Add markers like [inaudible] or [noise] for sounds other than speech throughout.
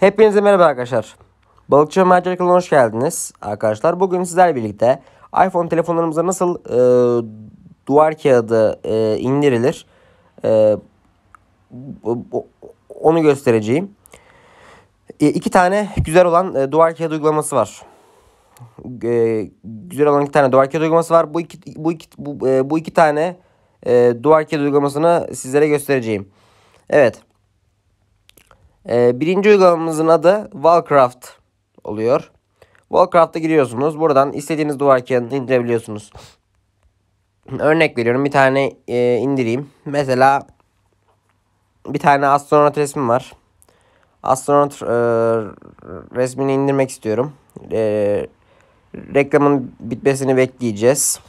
Hepinize merhaba arkadaşlar. Balıkçı Ömerci hoş geldiniz. Arkadaşlar bugün sizlerle birlikte iPhone telefonlarımıza nasıl e, duvar kağıdı e, indirilir e, onu göstereceğim. E, iki tane güzel olan e, duvar kağıdı uygulaması var. E, güzel olan iki tane duvar kağıdı uygulaması var. Bu iki bu iki bu, e, bu iki tane e, duvar kağıdı uygulamasını sizlere göstereceğim. Evet. Ee, birinci uygulamamızın adı Wallcraft oluyor. Wallcraft'a giriyorsunuz. Buradan istediğiniz duvar kağıdını indirebiliyorsunuz. Örnek veriyorum bir tane e, indireyim. Mesela bir tane astronot resmi var. Astronot e, resmini indirmek istiyorum. E, reklamın bitmesini bekleyeceğiz.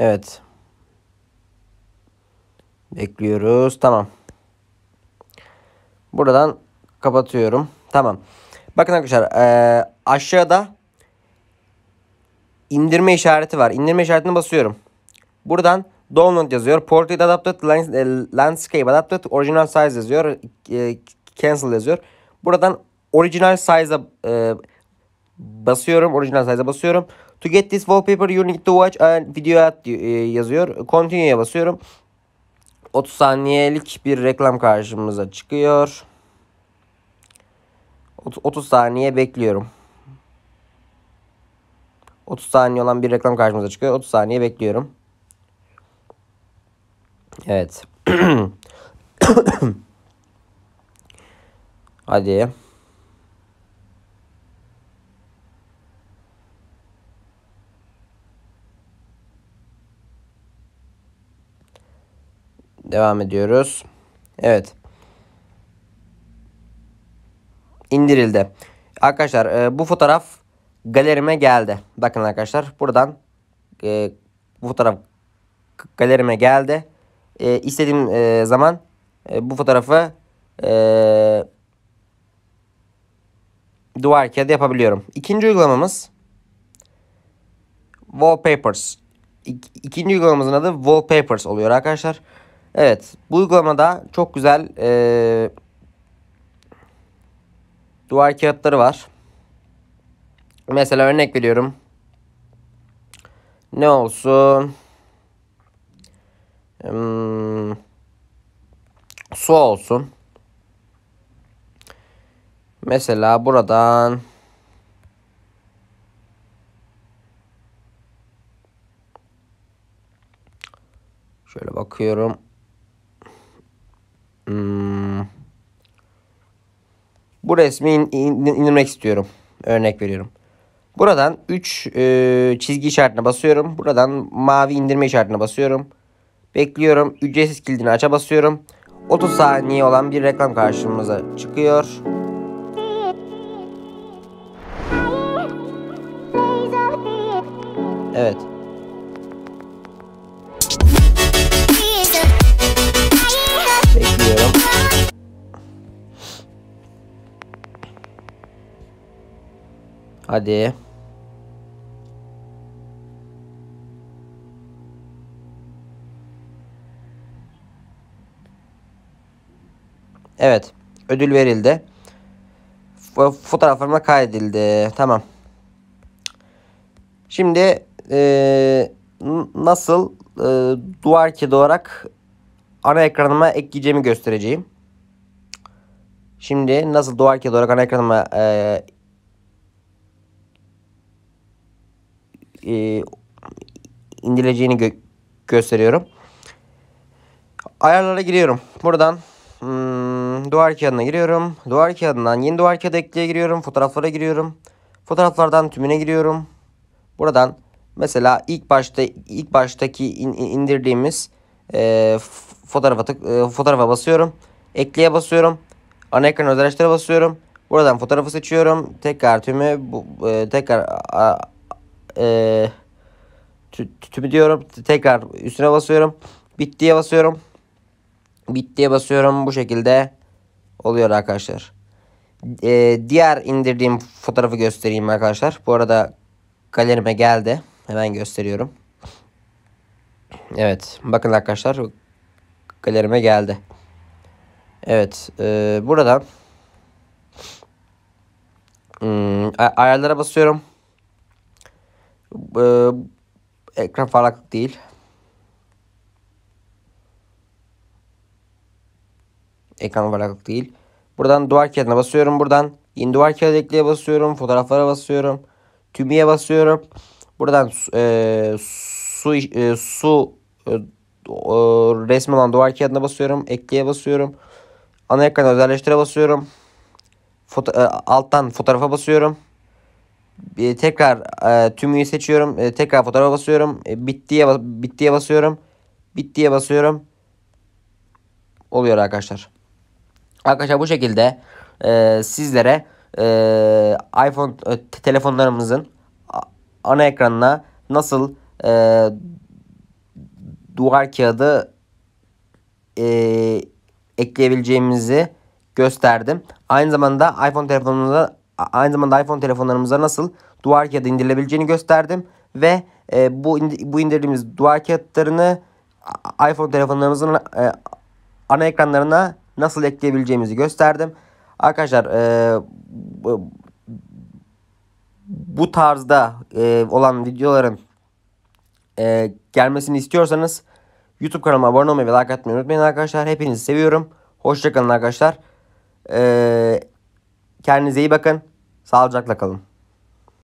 Evet. Bekliyoruz. Tamam. Buradan kapatıyorum. Tamam. Bakın arkadaşlar e, aşağıda indirme işareti var. İndirme işaretine basıyorum. Buradan download yazıyor. Portrait adapted, e, landscape adapted, original size yazıyor. E, cancel yazıyor. Buradan original size'a e, basıyorum. Original size'a basıyorum. To get this wallpaper you need to watch a video at e, yazıyor. Continue'ya basıyorum. 30 saniyelik bir reklam karşımıza çıkıyor. 30 saniye bekliyorum. 30 saniye olan bir reklam karşımıza çıkıyor. 30 saniye bekliyorum. Evet. [coughs] Hadi. Devam ediyoruz. Evet. İndirildi. Arkadaşlar e, bu fotoğraf galerime geldi. Bakın arkadaşlar buradan e, bu fotoğraf galerime geldi. E, istediğim e, zaman e, bu fotoğrafı e, duvar kağıdı yapabiliyorum. İkinci uygulamamız Wallpapers. İk, ikinci uygulamamızın adı Wallpapers oluyor Arkadaşlar. Evet bu uygulamada çok güzel e, duvar kağıtları var. Mesela örnek veriyorum. Ne olsun? Hmm, su olsun. Mesela buradan şöyle bakıyorum. Bu resmi indirmek istiyorum. Örnek veriyorum. Buradan 3 e, çizgi işaretine basıyorum. Buradan mavi indirme işaretine basıyorum. Bekliyorum. Ücretsiz kilidini aça basıyorum. 30 saniye olan bir reklam karşımıza çıkıyor. Evet. Hadi. Evet. Ödül verildi. Fotoğraflarıma kaydedildi. Tamam. Şimdi e, nasıl e, duvar kedi olarak ana ekranıma ekleyeceğimi göstereceğim. Şimdi nasıl duvar kedi olarak ana ekranıma e, e, indirileceğini gö gösteriyorum. Ayarlara giriyorum. Buradan hmm, duvar kağıdına giriyorum. Duvar kağıdından yeni duvar kağıdı ekleye giriyorum. Fotoğraflara giriyorum. Fotoğraflardan tümüne giriyorum. Buradan mesela ilk başta ilk baştaki in, indirdiğimiz e, fotoğrafa tık, e, fotoğrafa basıyorum. Ekleye basıyorum. Ana ekran özelleştire basıyorum. Buradan fotoğrafı seçiyorum. Tekrar tümü bu, e, tekrar a, e, tütümü diyorum. Tekrar üstüne basıyorum. bittiye basıyorum. bittiye basıyorum. Bu şekilde oluyor arkadaşlar. E, diğer indirdiğim fotoğrafı göstereyim arkadaşlar. Bu arada galerime geldi. Hemen gösteriyorum. Evet. Bakın arkadaşlar. Galerime geldi. Evet. E, burada hmm, ay ayarlara basıyorum. Ee, ekran parlaklık değil. Ekran parlaklık değil. Buradan duvar kağıdına basıyorum. Buradan yeni duvar kağıdı ekleye basıyorum. Fotoğraflara basıyorum. Tümüye basıyorum. Buradan e, su e, su e, resmi olan duvar kağıdına basıyorum. Ekleye basıyorum. Ana ekranı özelleştire basıyorum. Foto, e, alttan fotoğrafa basıyorum. E, tekrar e, tümüyü seçiyorum. E, tekrar fotoğrafa basıyorum. E, bittiye bittiye basıyorum. Bittiye basıyorum. Oluyor arkadaşlar. Arkadaşlar bu şekilde e, sizlere e, iPhone e, telefonlarımızın ana ekranına nasıl e, duvar kağıdı e, ekleyebileceğimizi gösterdim. Aynı zamanda iPhone telefonunuzda aynı zamanda iPhone telefonlarımıza nasıl duvar kağıdı indirilebileceğini gösterdim. Ve e, bu, bu indirdiğimiz duvar kağıtlarını iPhone telefonlarımızın e, ana ekranlarına nasıl ekleyebileceğimizi gösterdim. Arkadaşlar e, bu, bu tarzda e, olan videoların e, gelmesini istiyorsanız YouTube kanalıma abone olmayı ve like atmayı unutmayın arkadaşlar. Hepinizi seviyorum. Hoşçakalın arkadaşlar. E, kendinize iyi bakın. Sağlıcakla kalın.